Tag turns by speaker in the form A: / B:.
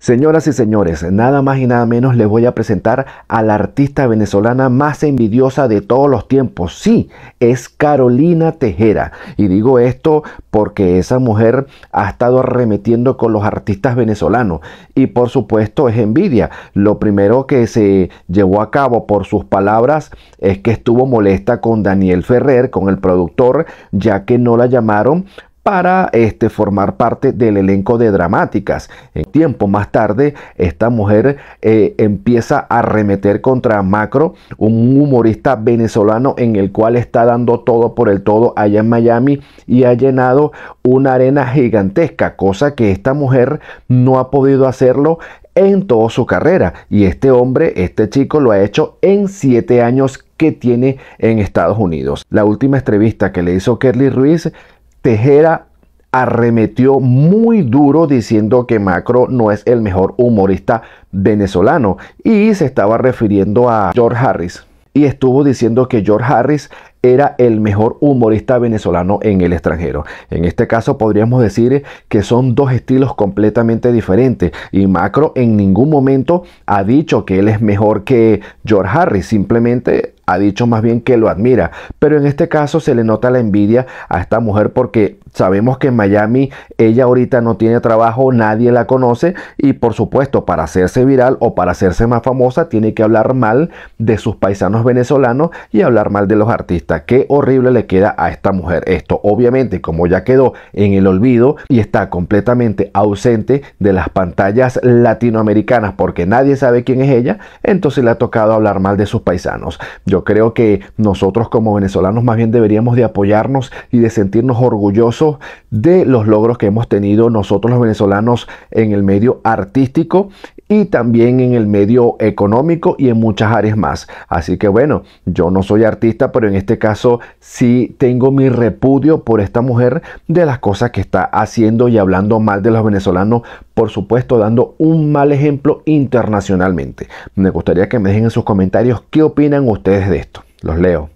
A: Señoras y señores, nada más y nada menos les voy a presentar a la artista venezolana más envidiosa de todos los tiempos. Sí, es Carolina Tejera. Y digo esto porque esa mujer ha estado arremetiendo con los artistas venezolanos. Y por supuesto es envidia. Lo primero que se llevó a cabo por sus palabras es que estuvo molesta con Daniel Ferrer, con el productor, ya que no la llamaron para este, formar parte del elenco de dramáticas. En tiempo más tarde, esta mujer eh, empieza a remeter contra Macro, un humorista venezolano en el cual está dando todo por el todo allá en Miami y ha llenado una arena gigantesca, cosa que esta mujer no ha podido hacerlo en toda su carrera. Y este hombre, este chico, lo ha hecho en siete años que tiene en Estados Unidos. La última entrevista que le hizo Kerly Ruiz Tejera arremetió muy duro diciendo que Macro no es el mejor humorista venezolano y se estaba refiriendo a George Harris. Y estuvo diciendo que George Harris era el mejor humorista venezolano en el extranjero. En este caso podríamos decir que son dos estilos completamente diferentes y Macro en ningún momento ha dicho que él es mejor que George Harris, simplemente ha dicho más bien que lo admira, pero en este caso se le nota la envidia a esta mujer porque sabemos que en Miami ella ahorita no tiene trabajo, nadie la conoce y por supuesto para hacerse viral o para hacerse más famosa tiene que hablar mal de sus paisanos venezolanos y hablar mal de los artistas. Qué horrible le queda a esta mujer esto. Obviamente, como ya quedó en el olvido y está completamente ausente de las pantallas latinoamericanas porque nadie sabe quién es ella, entonces le ha tocado hablar mal de sus paisanos. Yo creo que nosotros como venezolanos más bien deberíamos de apoyarnos y de sentirnos orgullosos de los logros que hemos tenido nosotros los venezolanos en el medio artístico y también en el medio económico y en muchas áreas más. Así que bueno, yo no soy artista, pero en este caso sí tengo mi repudio por esta mujer de las cosas que está haciendo y hablando mal de los venezolanos, por supuesto dando un mal ejemplo internacionalmente. Me gustaría que me dejen en sus comentarios qué opinan ustedes de esto. Los leo.